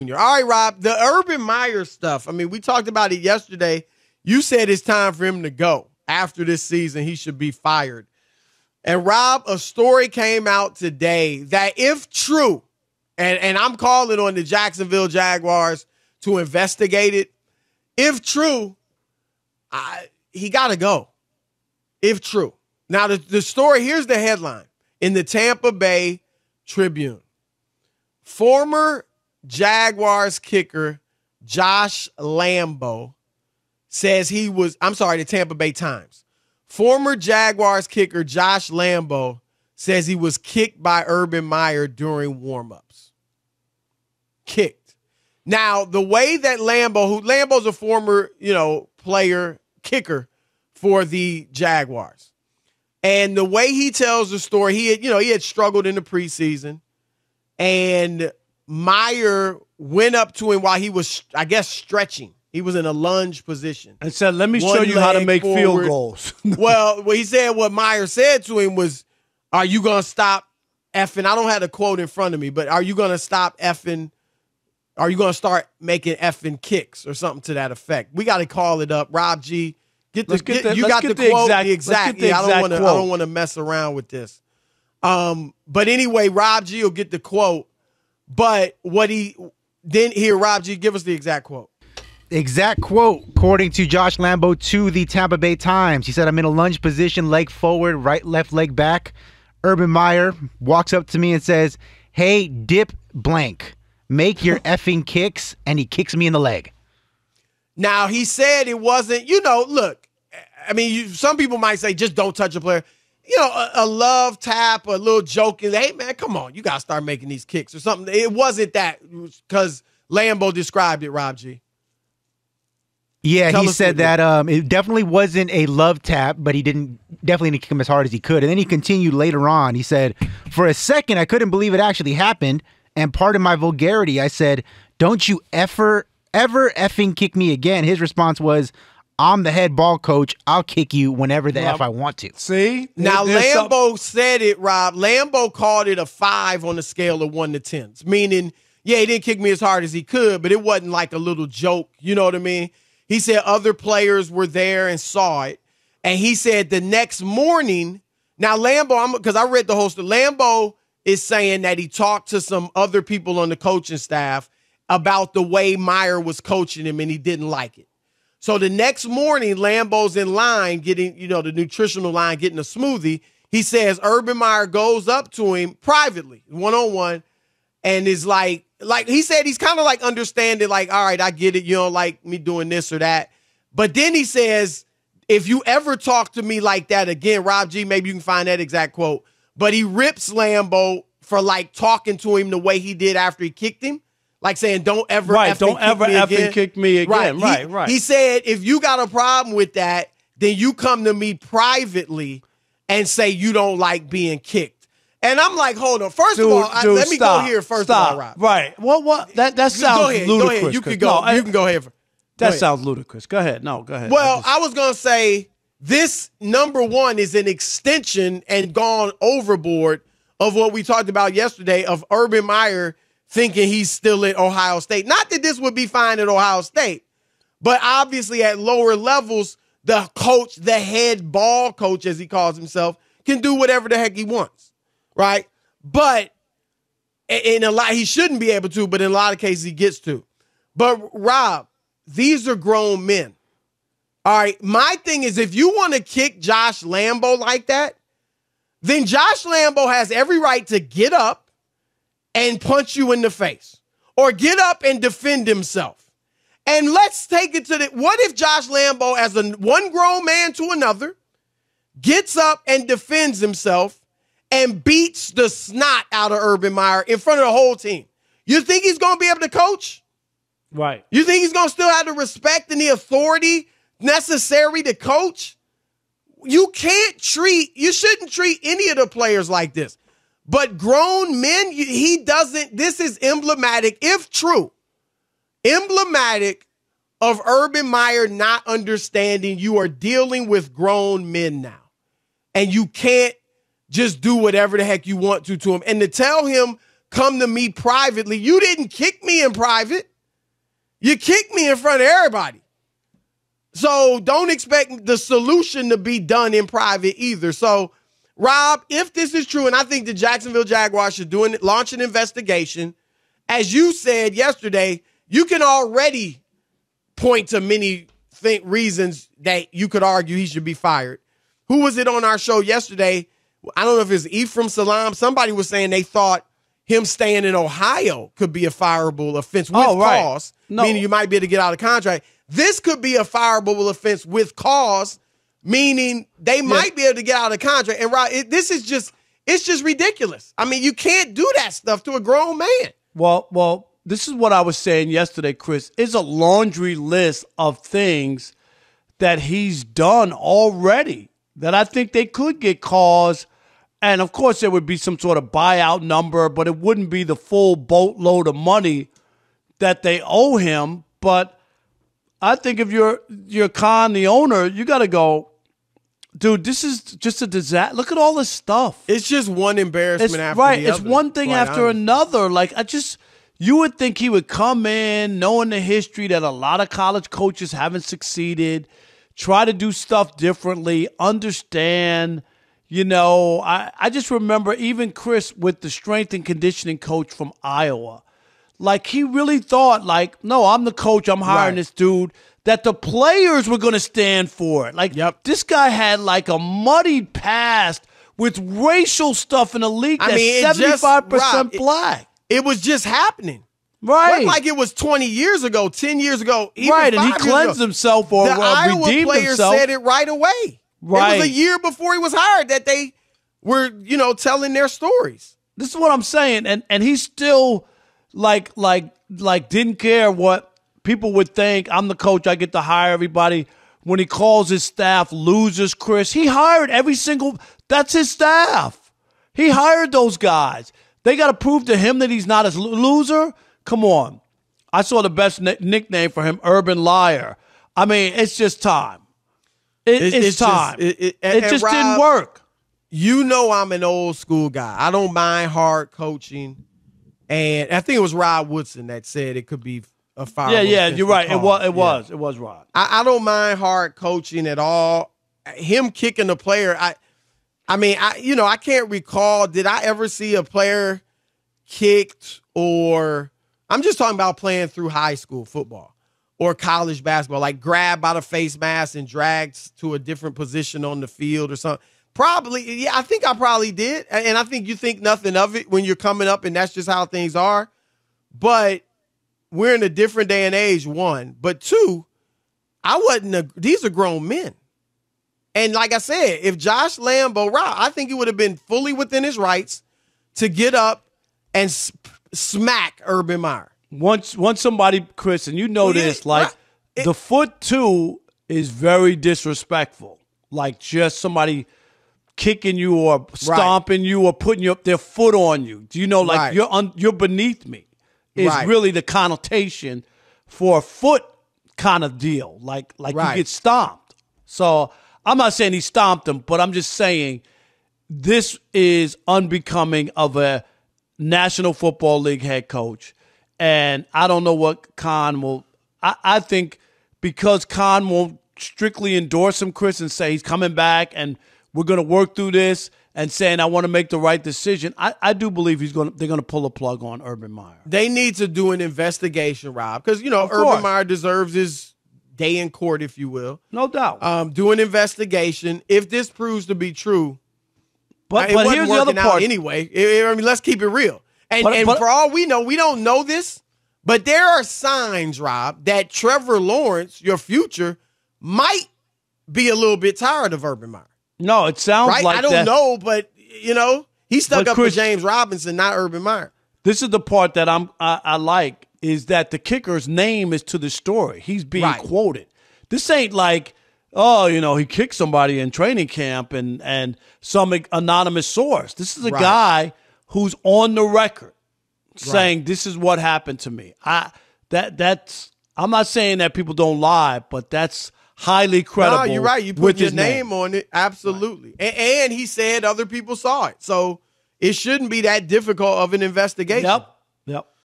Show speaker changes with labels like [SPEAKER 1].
[SPEAKER 1] All right, Rob, the Urban Meyer stuff. I mean, we talked about it yesterday. You said it's time for him to go. After this season, he should be fired. And Rob, a story came out today that if true, and, and I'm calling on the Jacksonville Jaguars to investigate it. If true, I, he got to go. If true. Now, the, the story here's the headline in the Tampa Bay Tribune. Former Jaguars kicker Josh Lambo says he was, I'm sorry, the Tampa Bay Times. Former Jaguars kicker Josh Lambo says he was kicked by Urban Meyer during warmups. Kicked. Now, the way that Lambo, who Lambo's a former, you know, player, kicker for the Jaguars. And the way he tells the story, he had, you know, he had struggled in the preseason. And Meyer went up to him while he was, I guess, stretching. He was in a lunge position and said, "Let me One show you how to make forward. field goals." well, what he said, what Meyer said to him was, "Are you gonna stop effing?" I don't have the quote in front of me, but are you gonna stop effing? Are you gonna start making effing kicks or something to that effect? We got to call it up, Rob G. Get the, get the, you got the, the, quote, exact, the exact. Yeah, I don't want to. I don't want to mess around with this. Um, but anyway, Rob G will get the quote but what he then here, Rob G, give us the exact quote. Exact quote, according to Josh Lambo to the Tampa Bay Times. He said, I'm in a lunge position, leg forward, right, left leg back. Urban Meyer walks up to me and says, Hey, dip blank, make your effing kicks. And he kicks me in the leg. Now, he said it wasn't, you know, look, I mean, you, some people might say just don't touch a player you know, a, a, love tap, a little joke. Hey, man, come on, you gotta start making these kicks or something. It wasn't that because Lambo described it, Rob G. Yeah, Tell he said that um, it definitely wasn't a love tap, but he didn't definitely didn't kick him as hard as he could. And then he continued later on. He said, "For a second, I couldn't believe it actually happened, and part of my vulgarity, I said, "Don't you ever ever effing kick me again." His response was, I'm the head ball coach. I'll kick you whenever the Rob, F I want to. See? Now, Lambo some... said it, Rob. Lambo called it a five on the scale of one to tens, meaning, yeah, he didn't kick me as hard as he could, but it wasn't like a little joke. You know what I mean? He said other players were there and saw it. And he said the next morning, now Lambo, because I read the whole story, Lambo is saying that he talked to some other people on the coaching staff about the way Meyer was coaching him and he didn't like it. So the next morning, Lambo's in line getting, you know, the nutritional line getting a smoothie. He says Urban Meyer goes up to him privately, one on one, and is like, like he said, he's kind of like understanding, like, all right, I get it. You don't like me doing this or that. But then he says, if you ever talk to me like that again, Rob G, maybe you can find that exact quote. But he rips Lambo for like talking to him the way he did after he kicked him. Like saying, don't ever, right? don't ever ever kick me again. Right, right, he, right. He said, if you got a problem with that, then you come to me privately and say you don't like being kicked. And I'm like, hold on. First dude, of all, dude, I, let me stop, go here. First stop. of all, Rob. Right. What? Well, what? That that sounds go ahead, ludicrous. Go ahead. You can go. No, you can
[SPEAKER 2] go ahead. that ahead. sounds ludicrous. Go ahead. No, go ahead. Well,
[SPEAKER 1] I, just, I was gonna say this number one is an extension and gone overboard of what we talked about yesterday of Urban Meyer thinking he's still at Ohio State. Not that this would be fine at Ohio State, but obviously at lower levels, the coach, the head ball coach, as he calls himself, can do whatever the heck he wants, right? But in a lot, he shouldn't be able to, but in a lot of cases, he gets to. But Rob, these are grown men. All right. My thing is, if you want to kick Josh Lambo like that, then Josh Lambo has every right to get up and punch you in the face or get up and defend himself. And let's take it to the what if Josh Lambo, as a one grown man to another, gets up and defends himself and beats the snot out of Urban Meyer in front of the whole team? You think he's going to be able to coach? Right. You think he's going to still have the respect and the authority necessary to coach? You can't treat, you shouldn't treat any of the players like this. But grown men, he doesn't. This is emblematic, if true, emblematic of Urban Meyer not understanding you are dealing with grown men now. And you can't just do whatever the heck you want to to him. And to tell him, come to me privately, you didn't kick me in private. You kicked me in front of everybody. So don't expect the solution to be done in private either. So Rob, if this is true, and I think the Jacksonville Jaguars should do an, launch an investigation, as you said yesterday, you can already point to many think reasons that you could argue he should be fired. Who was it on our show yesterday? I don't know if it's Ephraim Salam. Somebody was saying they thought him staying in Ohio could be a fireable offense with oh, right. cause, no. meaning you might be able to get out of contract. This could be a fireable offense with cause meaning they yeah. might be able to get out of the contract. And right, this is just it's just ridiculous. I mean, you can't do that stuff to a grown man.
[SPEAKER 2] Well, well, this is what I was saying yesterday, Chris. It's a laundry list of things that he's done already that I think they could get caused, And of course, there would be some sort of buyout number, but it wouldn't be the full boatload of money that they owe him. But I think if you're you're Khan, the owner, you got to go, dude. This is just a disaster. Look at all this stuff. It's just one embarrassment it's, after right. it's other, one thing after honest. another. Like I just, you would think he would come in knowing the history that a lot of college coaches haven't succeeded, try to do stuff differently, understand. You know, I, I just remember even Chris with the strength and conditioning coach from Iowa like he really thought like no i'm the coach i'm hiring right. this dude that the players were going to stand for it like yep. this guy had like a muddied past with racial stuff in the league I that's mean, 75% just, black it, it, was just happening Right, like it
[SPEAKER 1] was twenty years ago, ten years ago. right, and he cleansed himself or the uh, Iowa player himself. said it right away. Right, it was a year before he was hired that they were, you know, telling their stories.
[SPEAKER 2] This is what I'm saying, and and he's still like like like didn't care what people would think. I'm the coach. I get to hire everybody. When he calls his staff losers, Chris, he hired every single. That's his staff. He hired those guys. They got to prove to him that he's not a loser. Come on. I saw the best n- nickname for him, Urban Liar. I mean, it's just time. It, it's, it's, time. Just, it, it, and, it just Rob, didn't
[SPEAKER 1] work. You know, I'm an old school guy. I don't mind hard coaching and I think it was Rod Woodson that said it could
[SPEAKER 2] be a fire. Yeah, yeah, you're right. Call. It was, it yeah. was, it was Rod.
[SPEAKER 1] I, I, don't mind hard coaching at all. Him kicking the player, I, I mean, I you know I can't recall. Did I ever see a player kicked or? I'm just talking about playing through high school football or college basketball, like grabbed by the face mask and dragged to a different position on the field or something. Probably, yeah, I think I probably did. And I think you think nothing of it when you're coming up and that's just how things are. But we're in a different day and age, one. But two, I wasn't, a, these are grown men. And like I said, if Josh Lambo Rob, I think he would have been fully within his rights
[SPEAKER 2] to get up and smack Urban Meyer. Once, once somebody, Chris, and you know this, yeah, like it, the foot two is very disrespectful. Like just somebody kicking you or stomping right. you or putting your, their foot on you. Do you know like right. you're un, you're beneath me? Is right. really the connotation for a foot kind of deal. Like like you get stomped. So I'm not saying he stomped him, but I'm just saying this is unbecoming of a National Football League head coach. And I don't know what Khan will. I, I think because Khan won't strictly endorse him, Chris, and say he's coming back and we're going to work through this and saying I want to make the right decision. I, I do believe he's going. To, they're going to pull a plug on Urban Meyer. They need to do an investigation,
[SPEAKER 1] Rob, because you know of Urban course. Meyer deserves his day in court, if you will. No doubt. Um, do an investigation. If this proves to be true, but, but here's the other part. Anyway, I mean, let's keep it real. And, but, and but, for all we know, we don't know this, but there are signs, Rob, that Trevor Lawrence, your future, might be a little bit tired of Urban Meyer.
[SPEAKER 2] No, it sounds right? like I don't that.
[SPEAKER 1] know, but you know, he stuck but up Chris, for
[SPEAKER 2] James Robinson, not Urban Meyer. This is the part that I'm I, I like is that the kicker's name is to the story. He's being right. quoted. This ain't like oh, you know, he kicked somebody in training camp and and some anonymous source. This is a right. guy who's on the record saying right. this is what happened to me. I that that's I'm not saying that people don't lie, but that's highly credible. No, you're right. You put your name,
[SPEAKER 1] name, on it. Absolutely. Right. And, and, he said other people saw it. So it shouldn't be that difficult of an investigation. Yep.
[SPEAKER 2] Yep.